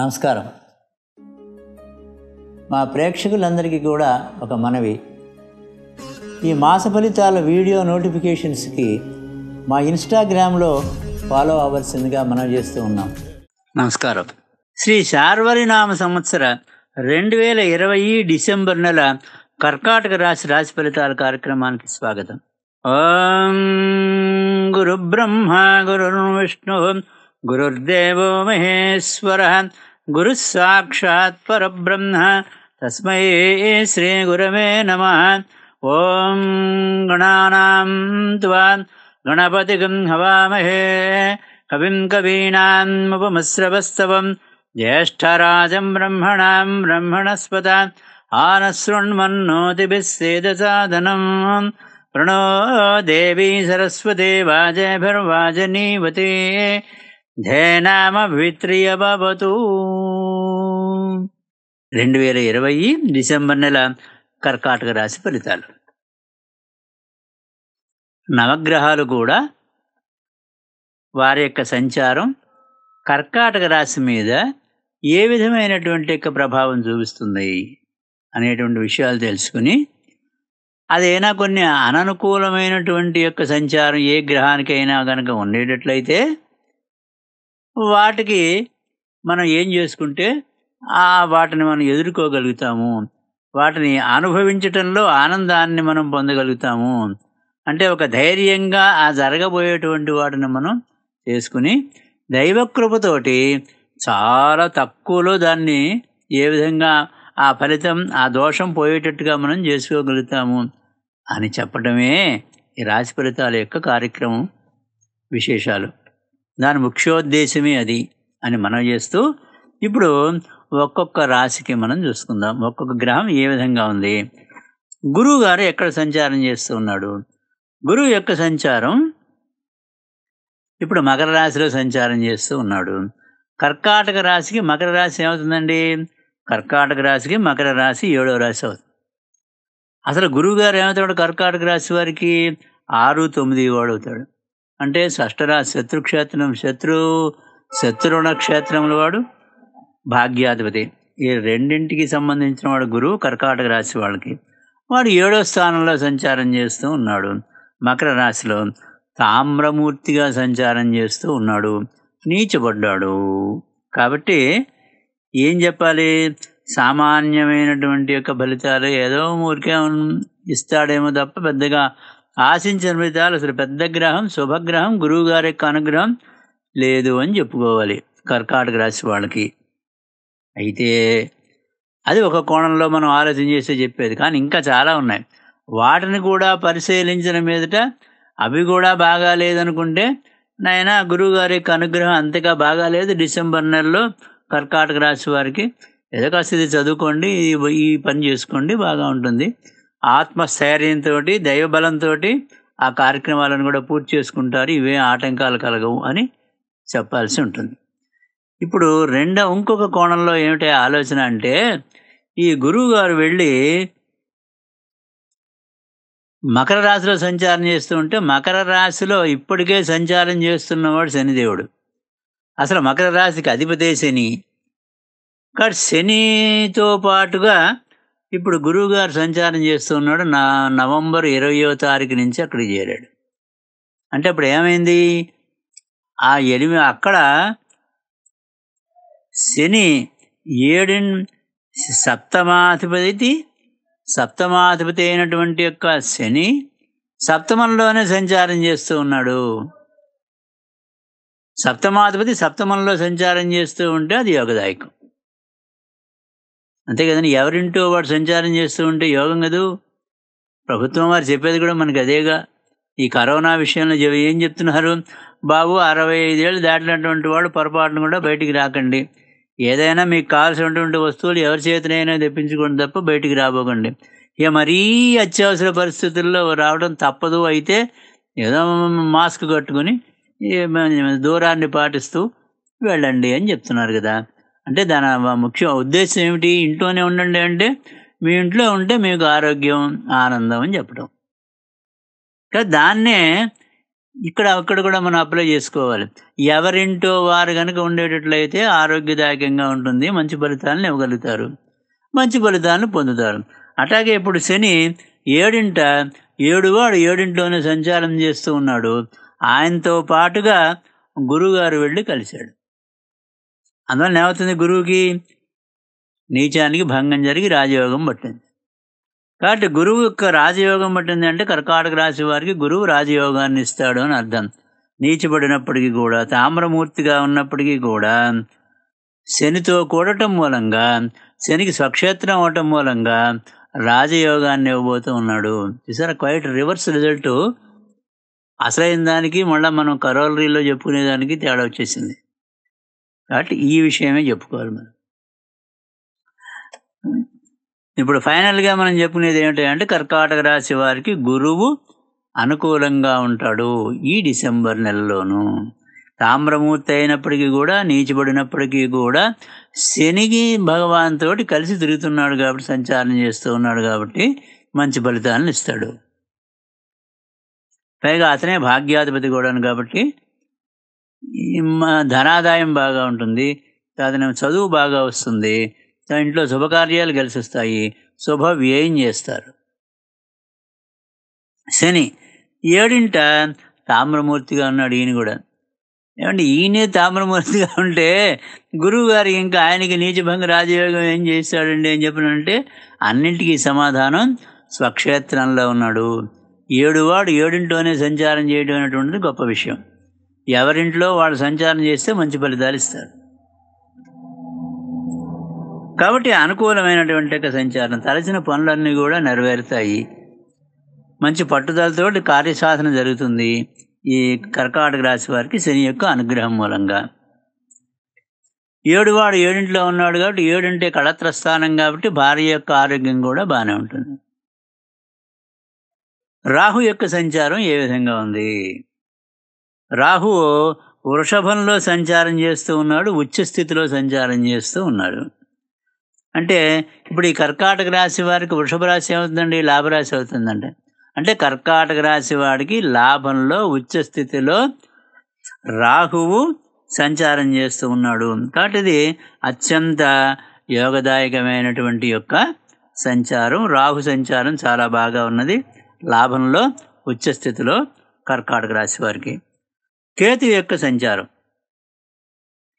నమస్కారం మా ప్రేక్షకులందరికీ కూడా ఒక మనవి ఈ మాస ఫలితాల వీడియో నోటిఫికేషన్స్కి మా ఇన్స్టాగ్రామ్లో ఫాలో అవ్వాల్సిందిగా మనం చేస్తూ ఉన్నాం నమస్కారం శ్రీ శార్వరినామ సంవత్సర రెండు వేల ఇరవై డిసెంబర్ నెల కర్కాటక రాశి రాశి ఫలితాల కార్యక్రమానికి స్వాగతం ఓం గురు బ్రహ్మ గురు విష్ణు गुरुर्देवो महेश्वरः गुरुः परब्रह्म तस्मै श्रीगुरवे नमः ॐ गणानां त्वा गणपतिगं हवामहे कविं कवीनामुपमश्रवस्तवम् ज्येष्ठराजं ब्रह्मणां ब्रह्मणस्वता आनशृण्मन्नोतिभिः सेदसाधनम् प्रणो देवी सरस्वती वाजे ధేనామవిత్రియ భవతు రెండు వేల ఇరవై డిసెంబర్ నెల కర్కాటక రాశి ఫలితాలు నవగ్రహాలు కూడా వారి యొక్క సంచారం కర్కాటక రాశి మీద ఏ విధమైనటువంటి యొక్క ప్రభావం చూపిస్తుంది అనేటువంటి విషయాలు తెలుసుకుని అదైనా కొన్ని అననుకూలమైనటువంటి యొక్క సంచారం ఏ గ్రహానికైనా కనుక ఉండేటట్లయితే వాటికి మనం ఏం చేసుకుంటే ఆ వాటిని మనం ఎదుర్కోగలుగుతాము వాటిని అనుభవించటంలో ఆనందాన్ని మనం పొందగలుగుతాము అంటే ఒక ధైర్యంగా ఆ జరగబోయేటువంటి వాటిని మనం చేసుకుని దైవకృపతోటి చాలా తక్కువలో దాన్ని ఏ విధంగా ఆ ఫలితం ఆ దోషం పోయేటట్టుగా మనం చేసుకోగలుగుతాము అని చెప్పడమే ఈ రాశి ఫలితాల యొక్క కార్యక్రమం విశేషాలు దాని ముఖ్యోద్దేశమే అది అని మనం చేస్తూ ఇప్పుడు ఒక్కొక్క రాశికి మనం చూసుకుందాం ఒక్కొక్క గ్రహం ఏ విధంగా ఉంది గురువు గారు ఎక్కడ సంచారం చేస్తూ ఉన్నాడు గురువు యొక్క సంచారం ఇప్పుడు మకర రాశిలో సంచారం చేస్తూ ఉన్నాడు కర్కాటక రాశికి మకర రాశి ఏమవుతుందండి కర్కాటక రాశికి మకర రాశి ఏడవ రాశి అవుతుంది అసలు గురువుగారు ఏమవుతాడు కర్కాటక రాశి వారికి ఆరు తొమ్మిది వాడు అవుతాడు అంటే షష్టరా శత్రుక్షేత్రం శత్రు శత్రుణ క్షేత్రంలో వాడు భాగ్యాధిపతి ఈ రెండింటికి సంబంధించిన వాడు గురువు కర్కాటక రాశి వాళ్ళకి వాడు ఏడో స్థానంలో సంచారం చేస్తూ ఉన్నాడు మకర రాశిలో తామ్రమూర్తిగా సంచారం చేస్తూ ఉన్నాడు నీచబడ్డాడు కాబట్టి ఏం చెప్పాలి సామాన్యమైనటువంటి యొక్క ఫలితాలు ఏదో ఊరికే ఇస్తాడేమో తప్ప పెద్దగా ఆశించిన ఫలితాలు అసలు పెద్ద గ్రహం శుభగ్రహం గురువు గారి యొక్క అనుగ్రహం లేదు అని చెప్పుకోవాలి కర్కాటక రాశి వాళ్ళకి అయితే అది ఒక కోణంలో మనం ఆలోచన చేస్తే చెప్పేది కానీ ఇంకా చాలా ఉన్నాయి వాటిని కూడా పరిశీలించిన మీదట అవి కూడా బాగా లేదనుకుంటే నాయన గురువుగారి యొక్క అనుగ్రహం అంతగా బాగా లేదు డిసెంబర్ నెలలో కర్కాటక రాశి వారికి ఏదో కాస్త ఇది చదువుకోండి ఈ పని చేసుకోండి బాగా ఉంటుంది ఆత్మస్థైర్యంతో దైవబలంతో ఆ కార్యక్రమాలను కూడా పూర్తి చేసుకుంటారు ఇవే ఆటంకాలు కలగవు అని చెప్పాల్సి ఉంటుంది ఇప్పుడు రెండో ఇంకొక కోణంలో ఏమిటి ఆలోచన అంటే ఈ గురువు గారు వెళ్ళి మకర రాశిలో సంచారం చేస్తూ ఉంటే మకర రాశిలో ఇప్పటికే సంచారం చేస్తున్నవాడు శనిదేవుడు అసలు మకర రాశికి అధిపతే శని కాబట్టి శనితో పాటుగా ఇప్పుడు గురువుగారు సంచారం చేస్తున్నాడు నా నవంబర్ ఇరవయో తారీఖు నుంచి అక్కడికి చేరాడు అంటే అప్పుడు ఏమైంది ఆ ఎనిమిది అక్కడ శని ఏడి సప్తమాధిపతి సప్తమాధిపతి అయినటువంటి యొక్క శని సప్తమంలోనే సంచారం చేస్తూ ఉన్నాడు సప్తమాధిపతి సప్తమంలో సంచారం చేస్తూ ఉంటే అది యోగదాయకం అంతే కదండి ఎవరింటూ వాడు సంచారం చేస్తూ ఉంటే యోగం కదూ ప్రభుత్వం వారు చెప్పేది కూడా మనకు అదేగా ఈ కరోనా విషయంలో ఏం చెప్తున్నారు బాబు అరవై ఐదేళ్ళు దాటినటువంటి వాడు పొరపాటును కూడా బయటికి రాకండి ఏదైనా మీకు కావాల్సినటువంటి వస్తువులు ఎవరి చేతినైనా తెప్పించుకోండి తప్ప బయటికి రాబోకండి ఇక మరీ అత్యవసర పరిస్థితుల్లో రావడం తప్పదు అయితే ఏదో మాస్క్ కట్టుకుని దూరాన్ని పాటిస్తూ వెళ్ళండి అని చెప్తున్నారు కదా అంటే దాని ముఖ్య ఉద్దేశం ఏమిటి ఇంట్లోనే ఉండండి అంటే మీ ఇంట్లో ఉంటే మీకు ఆరోగ్యం ఆనందం అని చెప్పడం కానీ దాన్నే ఇక్కడ అక్కడ కూడా మనం అప్లై చేసుకోవాలి ఎవరింటో వారు కనుక ఉండేటట్లయితే ఆరోగ్యదాయకంగా ఉంటుంది మంచి ఫలితాలను ఇవ్వగలుగుతారు మంచి ఫలితాలను పొందుతారు అట్లాగే ఇప్పుడు శని ఏడింట ఏడువాడు ఏడింట్లోనే సంచారం చేస్తూ ఉన్నాడు ఆయనతో పాటుగా గురువుగారు వెళ్ళి కలిశాడు అందువల్ల ఏమవుతుంది గురువుకి నీచానికి భంగం జరిగి రాజయోగం పట్టింది కాబట్టి గురువు యొక్క రాజయోగం పట్టింది అంటే కర్కాటక రాశి వారికి గురువు రాజయోగాన్ని ఇస్తాడు అని అర్థం నీచబడినప్పటికీ కూడా తామ్రమూర్తిగా ఉన్నప్పటికీ కూడా శనితో కూడటం మూలంగా శనికి స్వక్షేత్రం అవటం మూలంగా రాజయోగాన్ని ఇవ్వబోతూ ఉన్నాడు చూసారా క్వైట్ రివర్స్ రిజల్ట్ అసలైన దానికి మళ్ళీ మనం కరోలరీలో చెప్పుకునేదానికి తేడా వచ్చేసింది కాబట్టి ఈ విషయమే చెప్పుకోవాలి మనం ఇప్పుడు ఫైనల్గా మనం చెప్పుకునేది ఏమిటంటే కర్కాటక రాశి వారికి గురువు అనుకూలంగా ఉంటాడు ఈ డిసెంబర్ నెలలోనూ తామ్రమూర్తి అయినప్పటికీ కూడా నీచబడినప్పటికీ కూడా శనిగి భగవాన్తో కలిసి తిరుగుతున్నాడు కాబట్టి సంచారం చేస్తూ ఉన్నాడు కాబట్టి మంచి ఫలితాలను ఇస్తాడు పైగా అతనే భాగ్యాధిపతి కూడాను కాబట్టి ధనాదాయం బాగా ఉంటుంది తదిన చదువు బాగా వస్తుంది ఇంట్లో శుభకార్యాలు గెలిచిస్తాయి శుభ వ్యయం చేస్తారు శని ఏడింట తామ్రమూర్తిగా ఉన్నాడు ఈయన కూడా ఏమంటే ఈయనే తామ్రమూర్తిగా ఉంటే గురువు గారు ఇంకా ఆయనకి నీచభంగ రాజయోగం ఏం చేస్తాడండి అని చెప్పినంటే అన్నింటికీ సమాధానం స్వక్షేత్రంలో ఉన్నాడు ఏడువాడు ఏడింటోనే సంచారం చేయడం అనేటువంటిది గొప్ప విషయం ఎవరింట్లో వాళ్ళు సంచారం చేస్తే మంచి ఫలితాలు ఇస్తాడు కాబట్టి అనుకూలమైనటువంటి యొక్క సంచారం తలచిన పనులన్నీ కూడా నెరవేరుతాయి మంచి పట్టుదలతో కార్యసాధన జరుగుతుంది ఈ కర్కాటక రాశి వారికి శని యొక్క అనుగ్రహం మూలంగా ఏడువాడు ఏడింట్లో ఉన్నాడు కాబట్టి ఏడింటే కళత్ర స్థానం కాబట్టి భార్య యొక్క ఆరోగ్యం కూడా బాగానే ఉంటుంది రాహు యొక్క సంచారం ఏ విధంగా ఉంది రాహువు వృషభంలో సంచారం చేస్తూ ఉన్నాడు ఉచ్చస్థితిలో స్థితిలో సంచారం చేస్తూ ఉన్నాడు అంటే ఇప్పుడు ఈ కర్కాటక రాశి వారికి వృషభ రాశి అవుతుందండి లాభరాశి అవుతుందండి అంటే కర్కాటక రాశి వాడికి లాభంలో ఉచ్చస్థితిలో స్థితిలో రాహువు సంచారం చేస్తూ ఉన్నాడు కాబట్టి ఇది అత్యంత యోగదాయకమైనటువంటి యొక్క సంచారం రాహు సంచారం చాలా బాగా ఉన్నది లాభంలో ఉచ్చస్థితిలో కర్కాటక రాశి వారికి కేతు యొక్క సంచారం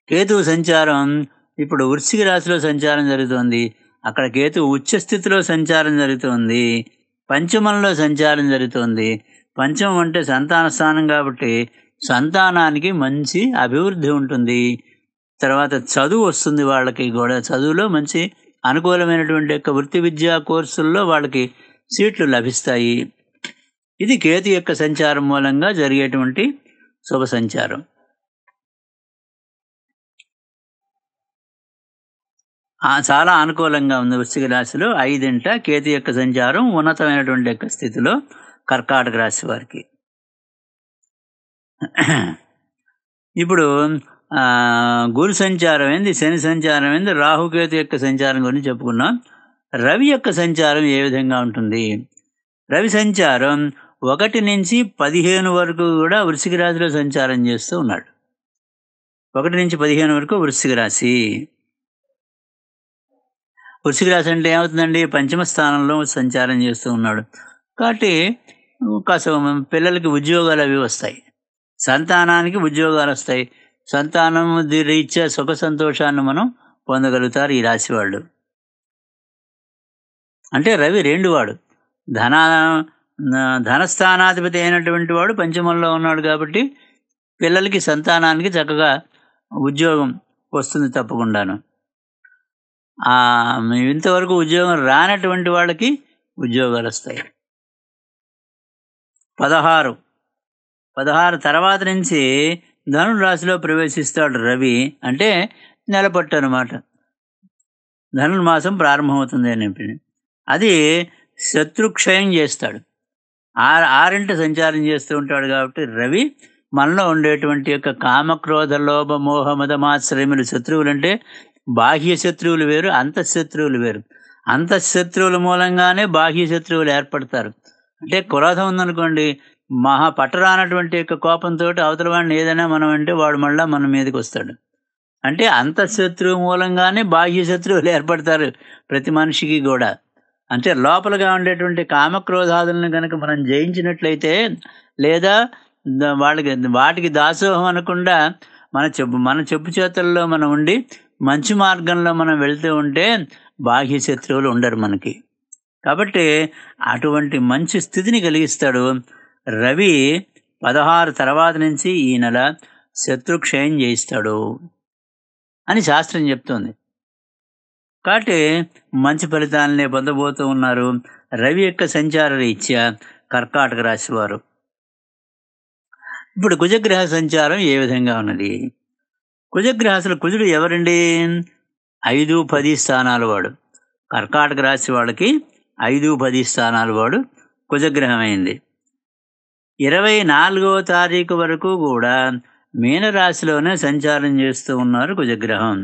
కేతు సంచారం ఇప్పుడు వృశ్చిక రాశిలో సంచారం జరుగుతోంది అక్కడ కేతు స్థితిలో సంచారం జరుగుతోంది పంచమంలో సంచారం జరుగుతోంది పంచమం అంటే సంతాన స్థానం కాబట్టి సంతానానికి మంచి అభివృద్ధి ఉంటుంది తర్వాత చదువు వస్తుంది వాళ్ళకి కూడా చదువులో మంచి అనుకూలమైనటువంటి యొక్క వృత్తి విద్యా కోర్సుల్లో వాళ్ళకి సీట్లు లభిస్తాయి ఇది కేతు యొక్క సంచారం మూలంగా జరిగేటువంటి శుభ సంచారం చాలా అనుకూలంగా ఉంది వృశ్చిక రాశిలో ఐదింట కేతు యొక్క సంచారం ఉన్నతమైనటువంటి యొక్క స్థితిలో కర్కాటక రాశి వారికి ఇప్పుడు గురు సంచారం ఏంది శని సంచారం ఏంది రాహుకేతు యొక్క సంచారం గురించి చెప్పుకున్నాం రవి యొక్క సంచారం ఏ విధంగా ఉంటుంది రవి సంచారం ఒకటి నుంచి పదిహేను వరకు కూడా వృశ్చిక రాశిలో సంచారం చేస్తూ ఉన్నాడు ఒకటి నుంచి పదిహేను వరకు వృశ్చిక రాశి వృశ్చిక రాశి అంటే ఏమవుతుందండి పంచమ స్థానంలో సంచారం చేస్తూ ఉన్నాడు కాబట్టి కాస్త పిల్లలకి ఉద్యోగాలు అవి వస్తాయి సంతానానికి ఉద్యోగాలు వస్తాయి సంతానం రీత్యా సుఖ సంతోషాన్ని మనం పొందగలుగుతారు ఈ రాశి వాళ్ళు అంటే రవి రెండు వాడు ధనా ధనస్థానాధిపతి అయినటువంటి వాడు పంచమంలో ఉన్నాడు కాబట్టి పిల్లలకి సంతానానికి చక్కగా ఉద్యోగం వస్తుంది తప్పకుండాను ఇంతవరకు ఉద్యోగం రానటువంటి వాళ్ళకి ఉద్యోగాలు వస్తాయి పదహారు పదహారు తర్వాత నుంచి ధనుడు రాశిలో ప్రవేశిస్తాడు రవి అంటే నెలపట్టు అనమాట ధనుర్మాసం ప్రారంభమవుతుంది అని చెప్పి అది శత్రుక్షయం చేస్తాడు ఆ ఆరింటి సంచారం చేస్తూ ఉంటాడు కాబట్టి రవి మనలో ఉండేటువంటి యొక్క కామక్రోధ లోభ మోహ శత్రువులు అంటే బాహ్య శత్రువులు వేరు అంతఃశత్రువులు వేరు అంతఃశత్రువుల మూలంగానే బాహ్య శత్రువులు ఏర్పడతారు అంటే క్రోధం ఉందనుకోండి మహా పట్టరానటువంటి యొక్క కోపంతో అవతల వాడిని ఏదైనా మనం అంటే వాడు మళ్ళీ మన మీదకి వస్తాడు అంటే అంతఃశత్రువు మూలంగానే బాహ్య శత్రువులు ఏర్పడతారు ప్రతి మనిషికి కూడా అంటే లోపలగా ఉండేటువంటి కామక్రోధాదులను కనుక మనం జయించినట్లయితే లేదా వాళ్ళకి వాటికి దాసోహం అనకుండా మన చెప్పు మన చెప్పు చేతల్లో మనం ఉండి మంచి మార్గంలో మనం వెళ్తూ ఉంటే బాహ్య శత్రువులు ఉండరు మనకి కాబట్టి అటువంటి మంచి స్థితిని కలిగిస్తాడు రవి పదహారు తర్వాత నుంచి ఈ నెల శత్రుక్షయం చేయిస్తాడు అని శాస్త్రం చెప్తోంది కాబట్టి మంచి ఫలితాలనే పొందబోతూ ఉన్నారు రవి యొక్క సంచార రీత్యా కర్కాటక రాశివారు ఇప్పుడు కుజగ్రహ సంచారం ఏ విధంగా ఉన్నది కుజగ్రహ అసలు కుజుడు ఎవరండి ఐదు పది స్థానాలు వాడు కర్కాటక రాశి వాళ్ళకి ఐదు పది స్థానాలు వాడు కుజగ్రహమైంది ఇరవై నాలుగవ తారీఖు వరకు కూడా మీనరాశిలోనే సంచారం చేస్తూ ఉన్నారు కుజగ్రహం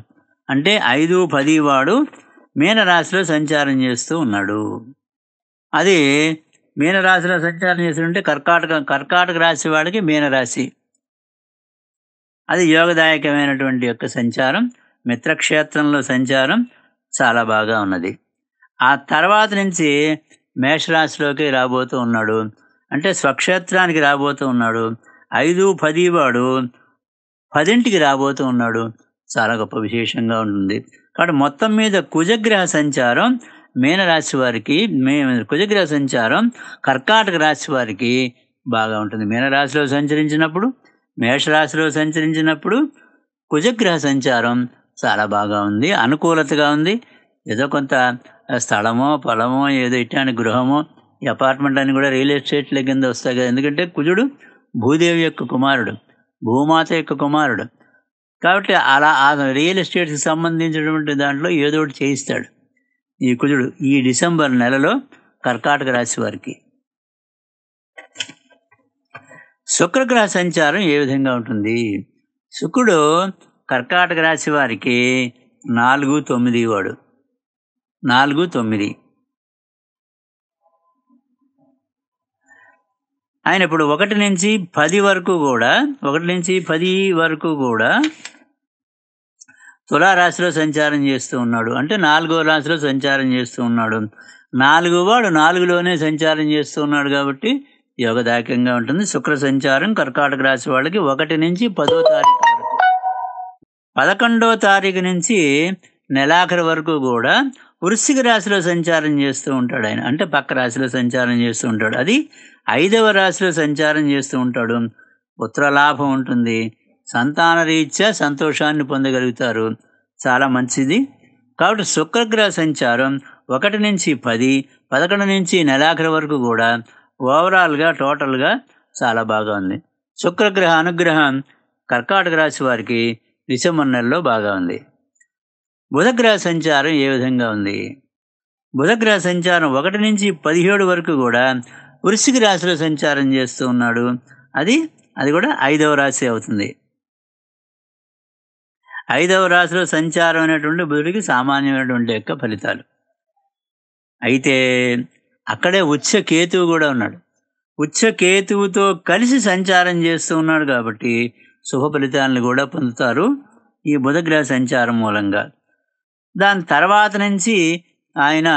అంటే ఐదు పది వాడు మీనరాశిలో సంచారం చేస్తూ ఉన్నాడు అది మీనరాశిలో సంచారం చేస్తుంటే కర్కాటక కర్కాటక రాశి వాడికి మీనరాశి అది యోగదాయకమైనటువంటి యొక్క సంచారం మిత్రక్షేత్రంలో సంచారం చాలా బాగా ఉన్నది ఆ తర్వాత నుంచి మేషరాశిలోకి రాబోతూ ఉన్నాడు అంటే స్వక్షేత్రానికి రాబోతూ ఉన్నాడు ఐదు పది వాడు పదింటికి రాబోతూ ఉన్నాడు చాలా గొప్ప విశేషంగా ఉంటుంది కాబట్టి మొత్తం మీద కుజగ్రహ సంచారం మీనరాశి వారికి మే కుజగ్రహ సంచారం కర్కాటక రాశి వారికి బాగా ఉంటుంది మీనరాశిలో సంచరించినప్పుడు మేషరాశిలో సంచరించినప్పుడు కుజగ్రహ సంచారం చాలా బాగా ఉంది అనుకూలతగా ఉంది ఏదో కొంత స్థలమో పొలమో ఏదో ఇట్లాంటి గృహమో ఈ అపార్ట్మెంట్ అని కూడా రియల్ ఎస్టేట్ల కింద వస్తాయి కదా ఎందుకంటే కుజుడు భూదేవి యొక్క కుమారుడు భూమాత యొక్క కుమారుడు కాబట్టి అలా ఆ రియల్ ఎస్టేట్కి సంబంధించినటువంటి దాంట్లో ఏదో ఒకటి చేయిస్తాడు ఈ కుజుడు ఈ డిసెంబర్ నెలలో కర్కాటక రాశి వారికి శుక్రగ్రహ సంచారం ఏ విధంగా ఉంటుంది శుక్రుడు కర్కాటక రాశి వారికి నాలుగు తొమ్మిది వాడు నాలుగు తొమ్మిది ఆయన ఇప్పుడు ఒకటి నుంచి పది వరకు కూడా ఒకటి నుంచి పది వరకు కూడా తులారాశిలో సంచారం చేస్తూ ఉన్నాడు అంటే నాలుగో రాశిలో సంచారం చేస్తూ ఉన్నాడు నాలుగు వాడు నాలుగులోనే సంచారం చేస్తూ ఉన్నాడు కాబట్టి యోగదాయకంగా ఉంటుంది శుక్ర సంచారం కర్కాటక రాశి వాళ్ళకి ఒకటి నుంచి పదో తారీఖు వరకు పదకొండో తారీఖు నుంచి నెలాఖరు వరకు కూడా వృశ్చిక రాశిలో సంచారం చేస్తూ ఉంటాడు ఆయన అంటే పక్క రాశిలో సంచారం చేస్తూ ఉంటాడు అది ఐదవ రాశిలో సంచారం చేస్తూ ఉంటాడు పుత్రలాభం ఉంటుంది సంతాన రీత్యా సంతోషాన్ని పొందగలుగుతారు చాలా మంచిది కాబట్టి శుక్రగ్రహ సంచారం ఒకటి నుంచి పది పదకొండు నుంచి నెలాఖరి వరకు కూడా ఓవరాల్గా టోటల్గా చాలా బాగా ఉంది శుక్రగ్రహ అనుగ్రహం కర్కాటక రాశి వారికి డిసెంబర్ నెలలో బాగా ఉంది బుధగ్రహ సంచారం ఏ విధంగా ఉంది బుధగ్రహ సంచారం ఒకటి నుంచి పదిహేడు వరకు కూడా వృశ్చిక రాశిలో సంచారం చేస్తూ ఉన్నాడు అది అది కూడా ఐదవ రాశి అవుతుంది ఐదవ రాశిలో సంచారం అనేటువంటి బుధుడికి సామాన్యమైనటువంటి యొక్క ఫలితాలు అయితే అక్కడే ఉచ్చ కేతువు కూడా ఉన్నాడు ఉచ్చ కేతువుతో కలిసి సంచారం చేస్తూ ఉన్నాడు కాబట్టి శుభ ఫలితాలను కూడా పొందుతారు ఈ బుధగ్రహ సంచారం మూలంగా దాని తర్వాత నుంచి ఆయన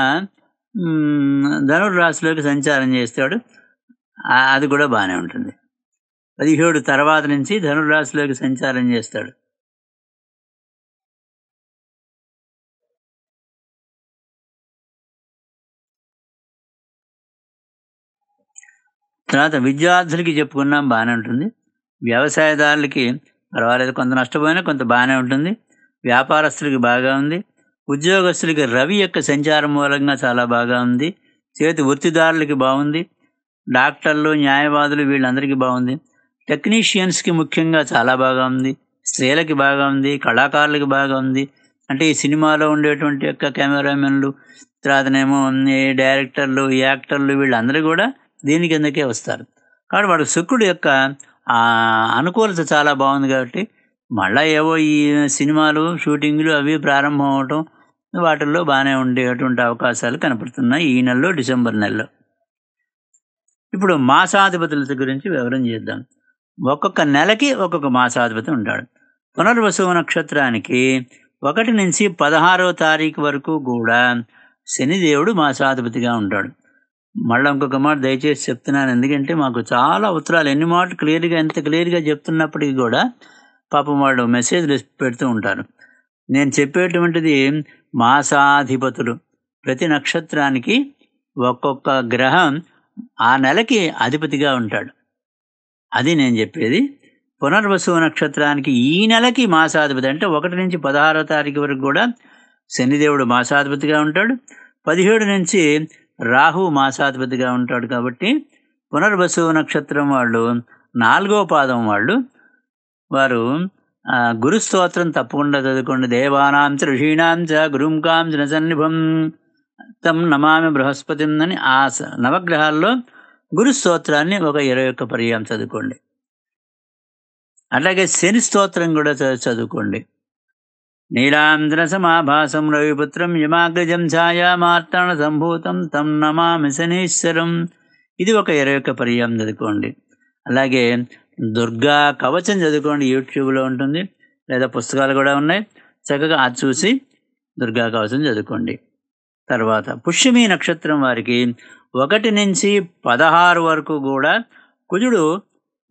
ధనుర్రాశిలోకి సంచారం చేస్తాడు అది కూడా బాగానే ఉంటుంది పదిహేడు తర్వాత నుంచి ధనుర్రాశిలోకి సంచారం చేస్తాడు తర్వాత విద్యార్థులకి చెప్పుకున్నాం బాగానే ఉంటుంది వ్యవసాయదారులకి పర్వాలేదు కొంత నష్టపోయినా కొంత బాగానే ఉంటుంది వ్యాపారస్తులకి బాగా ఉంది ఉద్యోగస్తులకి రవి యొక్క సంచారం మూలంగా చాలా బాగా ఉంది చేతి వృత్తిదారులకి బాగుంది డాక్టర్లు న్యాయవాదులు వీళ్ళందరికీ బాగుంది టెక్నీషియన్స్కి ముఖ్యంగా చాలా బాగా ఉంది స్త్రీలకి బాగా ఉంది కళాకారులకి బాగా ఉంది అంటే ఈ సినిమాలో ఉండేటువంటి యొక్క కెమెరామెన్లు తర్వాతనేమో డైరెక్టర్లు యాక్టర్లు వీళ్ళందరూ కూడా దీని కిందకే వస్తారు కాబట్టి వాడు శుక్రుడు యొక్క అనుకూలత చాలా బాగుంది కాబట్టి మళ్ళీ ఏవో ఈ సినిమాలు షూటింగ్లు అవి ప్రారంభం అవటం వాటిల్లో బాగానే ఉండేటువంటి అవకాశాలు కనపడుతున్నాయి ఈ నెలలో డిసెంబర్ నెలలో ఇప్పుడు మాసాధిపతుల గురించి వివరం చేద్దాం ఒక్కొక్క నెలకి ఒక్కొక్క మాసాధిపతి ఉంటాడు పునర్వసు నక్షత్రానికి ఒకటి నుంచి పదహారో తారీఖు వరకు కూడా శనిదేవుడు మాసాధిపతిగా ఉంటాడు మళ్ళీ ఇంకొక మాట దయచేసి చెప్తున్నాను ఎందుకంటే మాకు చాలా ఉత్తరాలు ఎన్ని మాటలు క్లియర్గా ఎంత క్లియర్గా చెప్తున్నప్పటికీ కూడా పాపం వాళ్ళు మెసేజ్లు పెడుతూ ఉంటారు నేను చెప్పేటువంటిది మాసాధిపతులు ప్రతి నక్షత్రానికి ఒక్కొక్క గ్రహం ఆ నెలకి అధిపతిగా ఉంటాడు అది నేను చెప్పేది పునర్వసు నక్షత్రానికి ఈ నెలకి మాసాధిపతి అంటే ఒకటి నుంచి పదహారో తారీఖు వరకు కూడా శనిదేవుడు మాసాధిపతిగా ఉంటాడు పదిహేడు నుంచి రాహు మాసాధిపతిగా ఉంటాడు కాబట్టి పునర్వసు నక్షత్రం వాళ్ళు నాలుగో పాదం వాళ్ళు వారు గురు స్తోత్రం తప్పకుండా చదువుకోండి దేవానాం చ ఋషీణాం చ గురుం కాం సన్నిభం తం నమామి బృహస్పతి అని ఆ నవగ్రహాల్లో గురు స్తోత్రాన్ని ఒక ఇరవై ఒక్క పర్యాయం చదువుకోండి అలాగే శని స్తోత్రం కూడా చదువుకోండి నీలాంధ్ర సమాభాసం రవిపుత్రం యమాగ్రజం మార్తాణ సంభూతం తం నమామి శనీశ్వరం ఇది ఒక ఇరవై ఒక్క పర్యాయం చదువుకోండి అలాగే దుర్గా కవచం చదువుకోండి యూట్యూబ్లో ఉంటుంది లేదా పుస్తకాలు కూడా ఉన్నాయి చక్కగా అది చూసి దుర్గా కవచం చదువుకోండి తర్వాత పుష్యమి నక్షత్రం వారికి ఒకటి నుంచి పదహారు వరకు కూడా కుజుడు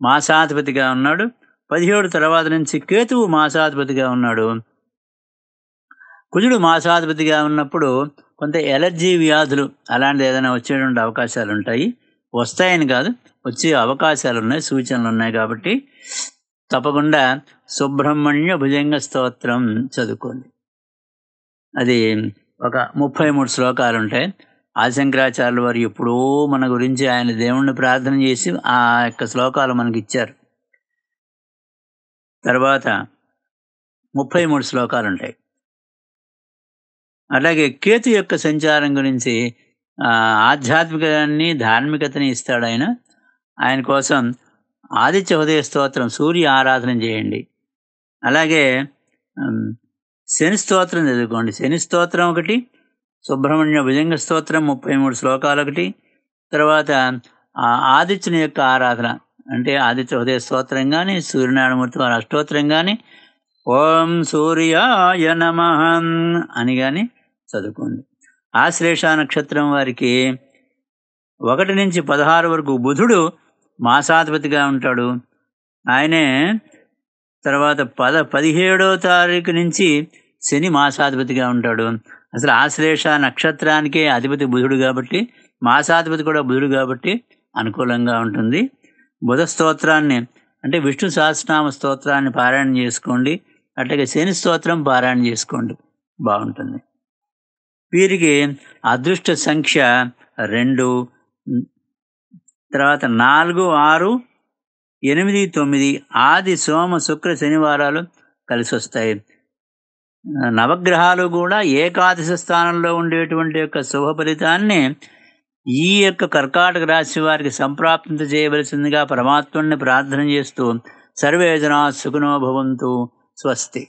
మాసాధిపతిగా ఉన్నాడు పదిహేడు తర్వాత నుంచి కేతువు మాసాధిపతిగా ఉన్నాడు కుజుడు మాసాధిపతిగా ఉన్నప్పుడు కొంత ఎలర్జీ వ్యాధులు అలాంటిది ఏదైనా వచ్చేటువంటి అవకాశాలు ఉంటాయి వస్తాయని కాదు వచ్చే అవకాశాలు ఉన్నాయి సూచనలు ఉన్నాయి కాబట్టి తప్పకుండా సుబ్రహ్మణ్య భుజంగ స్తోత్రం చదువుకోండి అది ఒక ముప్పై మూడు శ్లోకాలు ఉంటాయి ఆశంకరాచార్యుల వారు ఎప్పుడూ మన గురించి ఆయన దేవుణ్ణి ప్రార్థన చేసి ఆ యొక్క శ్లోకాలు మనకి ఇచ్చారు తర్వాత ముప్పై మూడు శ్లోకాలు ఉంటాయి అలాగే కేతు యొక్క సంచారం గురించి ఆధ్యాత్మికతని ధార్మికతని ఇస్తాడు ఆయన ఆయన కోసం ఆదిత్య హృదయ స్తోత్రం సూర్య ఆరాధన చేయండి అలాగే శని స్తోత్రం చదువుకోండి శని స్తోత్రం ఒకటి సుబ్రహ్మణ్య భుజంగ స్తోత్రం ముప్పై మూడు శ్లోకాలు ఒకటి తర్వాత ఆదిత్యుని యొక్క ఆరాధన అంటే ఆదిత్య హృదయ స్తోత్రం కానీ సూర్యనారాయణమూర్తి వారి అష్టోత్రం కానీ ఓం సూర్యాయ నమ అని కానీ చదువుకోండి ఆశ్లేష నక్షత్రం వారికి ఒకటి నుంచి పదహారు వరకు బుధుడు మాసాధిపతిగా ఉంటాడు ఆయనే తర్వాత పద పదిహేడో తారీఖు నుంచి శని మాసాధిపతిగా ఉంటాడు అసలు ఆశ్లేష నక్షత్రానికే అధిపతి బుధుడు కాబట్టి మాసాధిపతి కూడా బుధుడు కాబట్టి అనుకూలంగా ఉంటుంది బుధ స్తోత్రాన్ని అంటే విష్ణు సహస్రనామ స్తోత్రాన్ని పారాయణ చేసుకోండి అట్లాగే శని స్తోత్రం పారాయణ చేసుకోండి బాగుంటుంది వీరికి అదృష్ట సంఖ్య రెండు తర్వాత నాలుగు ఆరు ఎనిమిది తొమ్మిది ఆది సోమ శుక్ర శనివారాలు కలిసి వస్తాయి నవగ్రహాలు కూడా ఏకాదశ స్థానంలో ఉండేటువంటి యొక్క శుభ ఫలితాన్ని ఈ యొక్క కర్కాటక రాశి వారికి సంప్రాప్తింత చేయవలసిందిగా పరమాత్ముడిని ప్రార్థన చేస్తూ సర్వేజనా సుఖనోభవంతు స్వస్తి